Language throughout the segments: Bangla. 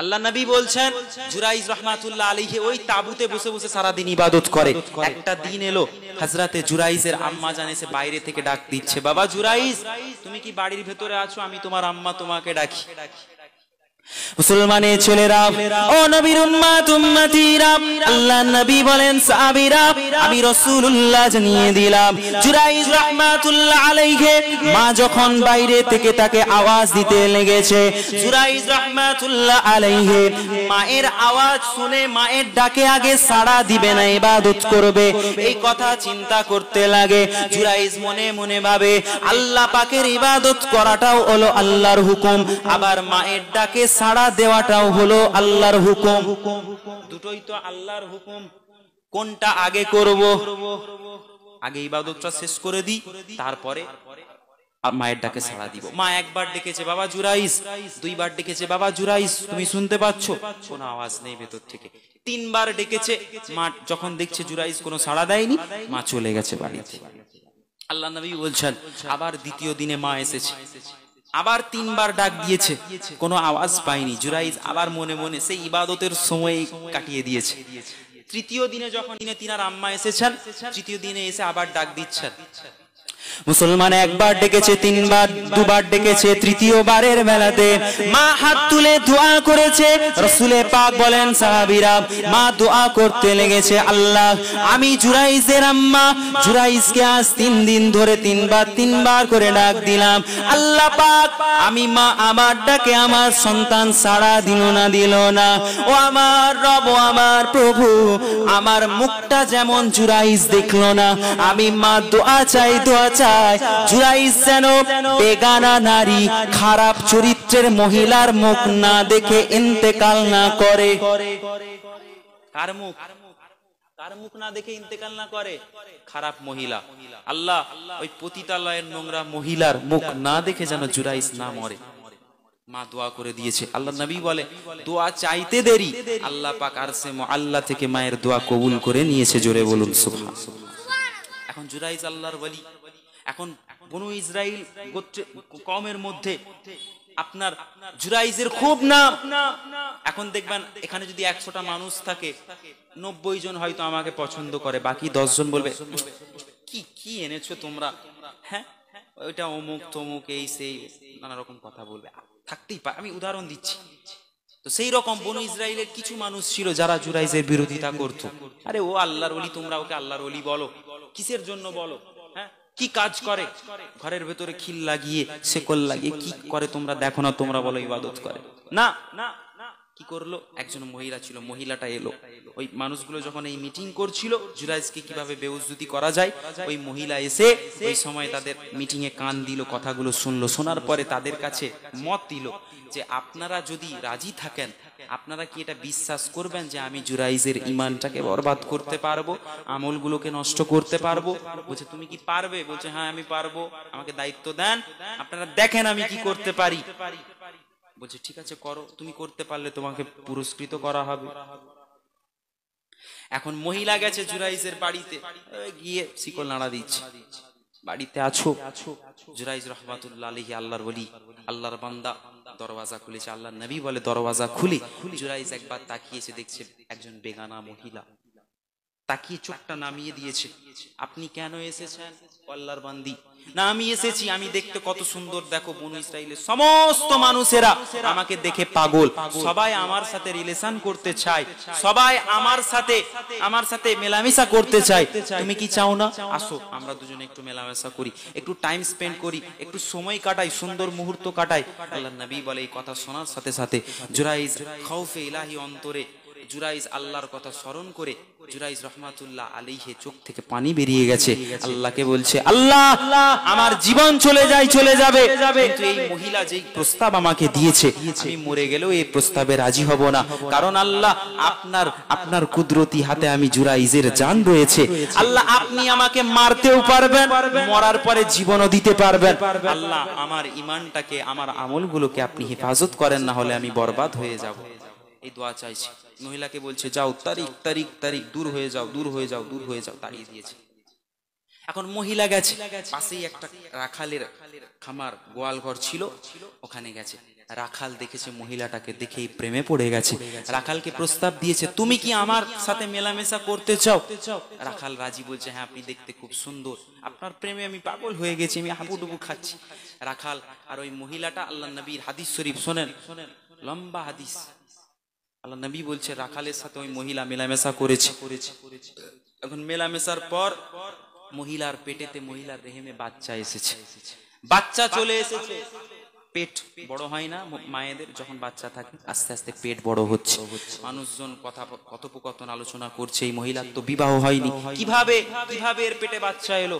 আল্লাহ নবী বলছেন জুরাইজ রহমাতুল্লাহ আলীকে ওই তাবুতে বসে বসে সারাদিন ইবাদত করে একটা দিন এলো হাজরাতে জুরাইজের আম্মা জানেছে সে বাইরে থেকে ডাক দিচ্ছে বাবা জুরাইজ তুমি কি বাড়ির ভেতরে আছো আমি তোমার আম্মা তোমাকে ডাকি মুসলমানের ছেলেরা ও নবীর উম্মাত উম্মতিরা আল্লাহর নবী বলেন সাহাবীরা আমি রাসূলুল্লাহ জানিয়ে দিলাম জুরাইজ রাহমাতুল্লাহ আলাইহি মা যখন বাইরে থেকে তাকে আওয়াজ দিতে লেগেছে জুরাইজ রাহমাতুল্লাহ আলাইহি মায়ের আওয়াজ শুনে মায়ের ডাকে আগে সাড়া দিবে না ইবাদত করবে এই কথা চিন্তা করতে লাগে জুরাইজ মনে মনে ভাবে আল্লাহ পাকের ইবাদত করাটাও হলো আল্লাহর হুকুম আবার মায়ের ডাকে সাড়া দেওয়াটাও হলো আল্লাহর হুকুম দুটোই তো আল্লাহর হুকুম কোনটা আগে করব আগে ইবাদতটা শেষ করে দিই তারপরে মায়ের ডাকে সাড়া দিব মা একবার ডেকেছে বাবা জুরাইস দুইবার ডেকেছে বাবা জুরাইস তুমি শুনতে পাচ্ছ কোনো আওয়াজ নেই ভেতর থেকে তিনবার ডেকেছে মা যখন দেখছে জুরাইস কোনো সাড়া দেয়নি মা চলে গেছে বাড়িতে আল্লাহ নবী বলছেন আবার দ্বিতীয় দিনে মা এসেছে আবার তিনবার ডাক দিয়েছে কোনো আওয়াজ পায়নি জুরাইজ আবার মনে মনে সেই ইবাদতের সময় কাটিয়ে দিয়েছে তৃতীয় দিনে যখন দিনে তিনার আম্মা এসেছেন তৃতীয় দিনে এসে আবার ডাক দিচ্ছেন মুসলমান একবার ডেকেছে তিনবার দুবার ডেকেছে তৃতীয়বারের মেলাতে মা হাত তুলে দোয়া করেছে রসুলে পাক বলেন সাহাবিরা মা দোয়া করতে লেগেছে আল্লাহ আমি জুরাইজের আম্মা জুরাইজকে আজ তিন দিন ধরে তিনবার তিনবার করে ডাক দিলাম আল্লাহ পাক আমি মা আমার ডাকে আমার সন্তান সারা দিল না দিল না ও আমার রব আমার প্রভু আমার মুখটা যেমন জুরাইজ দেখলো না আমি মা দোয়া চাই দোয়া নারী খারাপ চরিত্রের মহিলার মুখ না দেখে ইন্তেকাল না করে আল্লাহ নোংরা মহিলার মুখ না দেখে যেন জুরাইস না মরে মা দোয়া করে দিয়েছে আল্লাহ নবী বলে দোয়া চাইতে দেরি আল্লাহ পাক আর আল্লাহ থেকে মায়ের দোয়া কবুল করে নিয়েছে জোরে বলুন এখন জুরাইজ আল্লাহর বলি এখন কোন ইসরায়েল গোত্রে কমের মধ্যে আপনার জুরাইজের খুব নাম এখন দেখবেন এখানে যদি একশোটা মানুষ থাকে নব্বই জন হয়তো আমাকে পছন্দ করে বাকি দশ জন বলবে কি কি এনেছো তোমরা হ্যাঁ ওইটা অমুক তমুক এই সেই নানা রকম কথা বলবে থাকতেই পারে আমি উদাহরণ দিচ্ছি তো সেই রকম বন ইসরায়েলের কিছু মানুষ ছিল যারা জুরাইজের বিরোধিতা করত আরে ও আল্লাহর অলি তোমরা ওকে আল্লাহর অলি বলো কিসের জন্য বলো কি কাজ করে ঘরের ভেতরে খিল লাগিয়ে শেকল লাগিয়ে কি করে তোমরা দেখো না তোমরা বলো ইবাদত করে না না কি করলো একজন মহিলা ছিল মহিলাটা এলো ওই মানুষগুলো যখন এই মিটিং করছিল জুরাইজকে কিভাবে বেউজুতি করা যায় ওই মহিলা এসে ওই সময় তাদের মিটিং এ কান দিল কথাগুলো শুনলো শোনার পরে তাদের কাছে মত দিল যে আপনারা যদি রাজি থাকেন আপনারা কি এটা বিশ্বাস করবেন যে আমি জুরাইজের ইমানটাকে বরবাদ করতে পারবো আমলগুলোকে নষ্ট করতে পারবো বলছে তুমি কি পারবে বলছে হ্যাঁ আমি পারবো আমাকে দায়িত্ব দেন আপনারা দেখেন আমি কি করতে পারি বলছে ঠিক আছে করো তুমি করতে পারলে তোমাকে পুরস্কৃত করা হবে এখন মহিলা গেছে জুরাইজের বাড়িতে গিয়ে শিকল নাড়া দিচ্ছে বাড়িতে আছো জুরাইজ রহমাতুল্লাহ আলহি আল্লাহর বলি আল্লাহর বান্দা দরওয়াজা খুলেছে আল্লাহ নবী বলে দরওয়াজা খুলে জুরাইজ একবার তাকিয়েছে দেখছে একজন বেগানা মহিলা তাকিয়ে চোখটা নামিয়ে দিয়েছে আপনি কেন এসেছেন আল্লাহর বান্দি না আমি এসেছি আমি দেখতে কত সুন্দর দেখো বনু ইসরায়েলের সমস্ত মানুষেরা আমাকে দেখে পাগল সবাই আমার সাথে রিলেশন করতে চায় সবাই আমার সাথে আমার সাথে মেলামেশা করতে চায় তুমি কি চাও না আসো আমরা দুজনে একটু মেলামেশা করি একটু টাইম স্পেন্ড করি একটু সময় কাটাই সুন্দর মুহূর্ত কাটাই আল্লাহ নবী বলে এই কথা শোনার সাথে সাথে জুরাইজ খৌফে ইলাহি অন্তরে জুরাইজ আল্লাহর কথা স্মরণ করে জুরাইজ রহমাতুল্লাহ আলিহে চোখ থেকে পানি বেরিয়ে গেছে আল্লাহকে বলছে আল্লাহ আমার জীবন চলে যায় চলে যাবে কিন্তু এই মহিলা যেই প্রস্তাব আমাকে দিয়েছে আমি মরে গেলেও এই প্রস্তাবে রাজি হব না কারণ আল্লাহ আপনার আপনার কুদরতি হাতে আমি জুরাইজের জান রয়েছে আল্লাহ আপনি আমাকে মারতেও পারবেন মরার পরে জীবনও দিতে পারবেন আল্লাহ আমার ইমানটাকে আমার আমলগুলোকে আপনি হেফাজত করেন না হলে আমি বরবাদ হয়ে যাব এই দোয়া চাইছে মহিলাকে বলছে যাও তারিখ তারিখ তারিখ দূর হয়ে যাও দূর হয়ে যাও দূর হয়ে যাও তাড়িয়ে দিয়েছে এখন মহিলা গেছে পাশেই একটা রাখালের খামার গোয়াল ঘর ছিল ওখানে গেছে রাখাল দেখেছে মহিলাটাকে দেখেই প্রেমে পড়ে গেছে রাখালকে প্রস্তাব দিয়েছে তুমি কি আমার সাথে মেলামেশা করতে চাও রাখাল রাজি বলছে হ্যাঁ আপনি দেখতে খুব সুন্দর আপনার প্রেমে আমি পাগল হয়ে গেছি আমি হাবুডুবু খাচ্ছি রাখাল আর ওই মহিলাটা আল্লাহ নবীর হাদিস শরীফ শোনেন লম্বা হাদিস আল্লাহ নবী বলছে রাখালের সাথে ওই মহিলা মেলামেশা করেছে এখন মেলামেশার পর মহিলার পেটেতে মহিলার রেহেমে বাচ্চা এসেছে বাচ্চা চলে এসেছে পেট বড় হয় না মায়েদের যখন বাচ্চা থাকে আস্তে আস্তে পেট বড় হচ্ছে মানুষজন কথা কথোপকথন আলোচনা করছে এই মহিলার তো বিবাহ হয়নি কিভাবে কিভাবে এর পেটে বাচ্চা এলো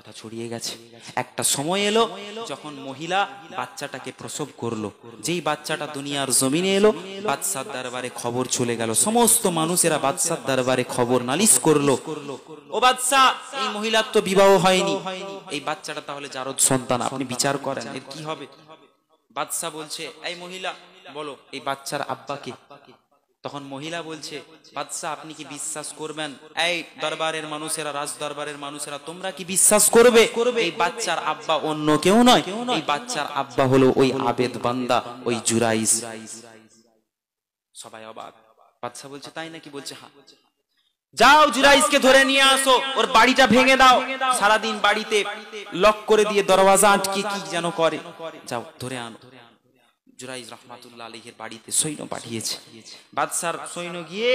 কথা ছড়িয়ে গেছে একটা সময় এলো যখন মহিলা বাচ্চাটাকে প্রসব করলো যেই বাচ্চাটা দুনিয়ার জমিনে এলো বাদশার দরবারে খবর চলে গেল সমস্ত মানুষেরা বাদশার দরবারে খবর নালিশ করলো ও বাদশা এই মহিলার তো বিবাহ হয়নি এই বাচ্চাটা তাহলে যারদ সন্তান আপনি বিচার করেন এর কি হবে বাদশা বলছে এই মহিলা বলো এই বাচ্চার আব্বাকে তখন মহিলা বলছে বাদশাহ আপনি কি বিশ্বাস করবেন এই দরবারের মানুষেরা রাজ দরবারের মানুষেরা তোমরা কি বিশ্বাস করবে এই বাচ্চার আব্বা অন্য কেউ নয় এই বাচ্চার আব্বা হলো ওই আবেদ বান্দা ওই জুরাইস সবাই অবাক বাদশাহ বলছে তাই নাকি বলছে হ্যাঁ যাও জুরাইসকে ধরে নিয়ে আসো ওর বাড়িটা ভেঙে দাও সারাদিন বাড়িতে লক করে দিয়ে দরওয়াজা আটকে কি যেন করে যাও ধরে আনো জুরাইজ রহমাতুল্লাহ আলহের বাড়িতে সৈন্য পাঠিয়েছে বাদশার সৈন্য গিয়ে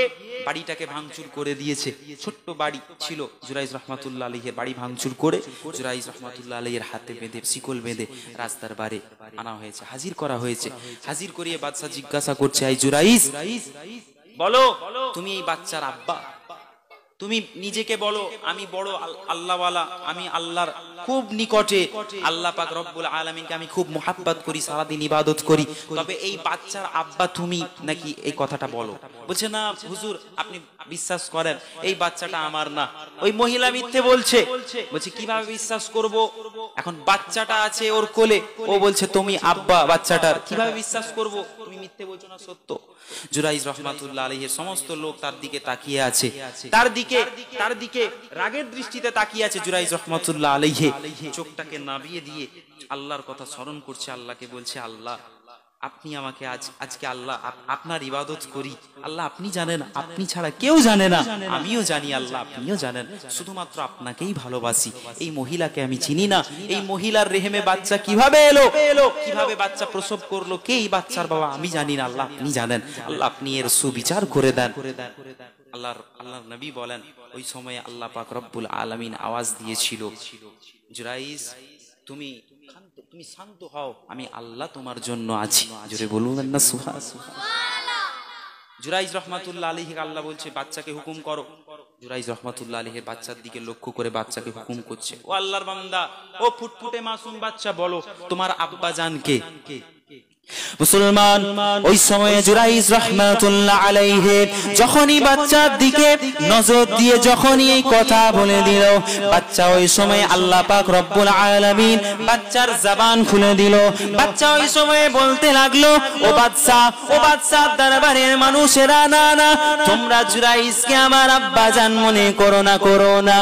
বাড়িটাকে ভাঙচুর করে দিয়েছে ছোট্ট বাড়ি ছিল জুরাইজ রহমাতুল্লাহ আলহের বাড়ি ভাঙচুর করে জুরাইজ রহমাতুল্লাহ আলহের হাতে বেঁধে শিকল বেঁধে রাস্তার বারে আনা হয়েছে হাজির করা হয়েছে হাজির করিয়ে বাদশাহ জিজ্ঞাসা করছে আই জুরাইজ বলো তুমি এই বাচ্চার আব্বা তুমি নিজেকে বলো আমি বড় আল্লাহওয়ালা আমি আল্লাহর খুব নিকটে আল্লাহ পাক রব্বুল আলমিনকে আমি খুব মোহাব্বত করি সারাদিন ইবাদত করি তবে এই বাচ্চার আব্বা তুমি নাকি এই কথাটা বলো বলছে না হুজুর আপনি বিশ্বাস করেন এই বাচ্চাটা আমার না ওই মহিলা মিথ্যে বলছে বলছে কিভাবে বিশ্বাস করব এখন বাচ্চাটা আছে ওর কোলে ও বলছে তুমি আব্বা বাচ্চাটার কিভাবে বিশ্বাস করব তুমি মিথ্যে বলছো না সত্য জুরাইজ রহমাতুল্লাহ আলহের সমস্ত লোক তার দিকে তাকিয়ে আছে তার দিকে তার দিকে রাগের দৃষ্টিতে তাকিয়ে আছে জুরাইজ রহমাতুল্লাহ আলহে চোখটাকে নাবিয়ে দিয়ে আল্লাহর কথা স্মরণ করছে আল্লাহকে বলছে আল্লাহ আপনি আমাকে আজ আজকে আল্লাহ আপনার ইবাদত করি আল্লাহ আপনি জানেন আপনি ছাড়া কেউ জানে না আমিও জানি আল্লাহ আপনিও জানেন শুধুমাত্র আপনাকেই ভালোবাসি এই মহিলাকে আমি চিনি না এই মহিলার রেহেমে বাচ্চা কিভাবে এলো এলো কিভাবে বাচ্চা প্রসব করলো কে এই বাচ্চার বাবা আমি জানি না আল্লাহ আপনি জানেন আল্লাহ আপনি এর সুবিচার করে দেন করে দেন আল্লাহর আল্লাহর নবী বলেন ওই সময়ে আল্লাহ পাক রব্বুল আলামিন আওয়াজ দিয়েছিল জুরাইজ তুমি তুমি শান্ত হও আমি আল্লাহ তোমার জন্য আছি জোরে বলুন না সুহা জুরাইজ রহমাতুল্লাহ আলী আল্লাহ বলছে বাচ্চাকে হুকুম করো জুরাইজ রহমাতুল্লাহ আলহের বাচ্চার দিকে লক্ষ্য করে বাচ্চাকে হুকুম করছে ও আল্লাহর বান্দা ও ফুটফুটে মাসুম বাচ্চা বলো তোমার আব্বা জানকে মুসলমান ওই সময়ে জুরাইজ আলাইহে যখনই বাচ্চার দিকে নজর দিয়ে যখনই এই কথা বলে দিল বাচ্চা ওই আল্লাহ পাক রব্বুল বাচ্চার জবান খুলে দিল বাচ্চা ওই সময়ে বলতে লাগলো ও বাচ্চা ও দরবারের মানুষেরা না না তোমরা জুরাইজকে আমার আব্বা জান মনে করো না করো না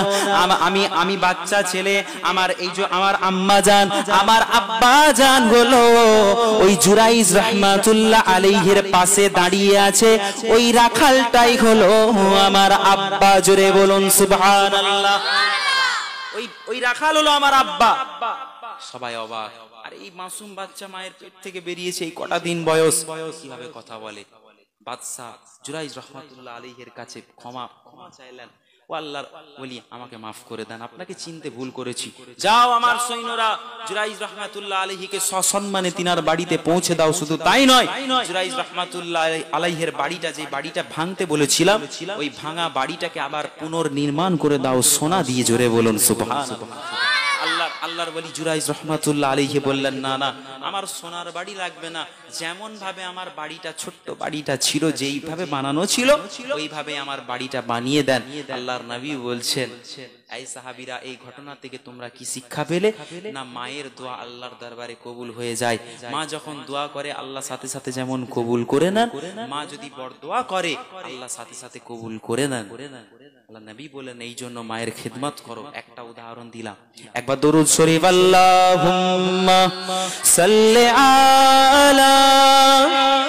আমি আমি বাচ্চা ছেলে আমার এই যে আমার আম্মা জান আমার আব্বা জান ওই জুরাইজ রহমাতুল্লাহ আলাইহির পাশে দাঁড়িয়ে আছে ওই রাখালটাই হলো আমার আব্বা জোরে বলুন সুবহানাল্লাহ ওই ওই রাখাল হলো আমার আব্বা সবাই অবাক আর এই মাসুম বাচ্চা মায়ের পেট থেকে বেরিয়েছে এই কটা দিন বয়স কিভাবে কথা বলে বাদশাহ জুরাইজ রহমাতুল্লাহ আলাইহির কাছে ক্ষমা ক্ষমা চাইলেন আল্লাহর বলি আমাকে মাফ করে দেন আপনাকে চিনতে ভুল করেছি যাও আমার সৈন্যরা জুরাইজ রহমাতুল্লাহ আলহীকে সসম্মানে তিনার বাড়িতে পৌঁছে দাও শুধু তাই নয় জুরাইজ রহমাতুল্লাহ আলাইহের বাড়িটা যে বাড়িটা ভাঙতে বলেছিলাম ওই ভাঙা বাড়িটাকে আবার পুনর্নির্মাণ করে দাও সোনা দিয়ে জোরে বলুন সুবহান আল্লাহ আল্লাহর বলি জুরাইজ রহমাতুল্লাহ আলহী বললেন না না আমার সোনার বাড়ি লাগবে না যেমন ভাবে আমার বাড়িটা ছোট্ট বাড়িটা ছিল যেইভাবে বানানো ছিল ওইভাবে আমার বাড়িটা বানিয়ে দেন আল্লাহর নবী বলছেন এই সাহাবিরা এই ঘটনা থেকে তোমরা কি শিক্ষা পেলে না মায়ের দোয়া আল্লাহর দরবারে কবুল হয়ে যায় মা যখন দোয়া করে আল্লাহ সাথে সাথে যেমন কবুল করে না মা যদি বড় দোয়া করে আল্লাহ সাথে সাথে কবুল করে না আল্লাহ নবী বলেন এই জন্য মায়ের খেদমত করো একটা উদাহরণ দিলাম একবার দরুদ শরীফ আল্লাহ صل على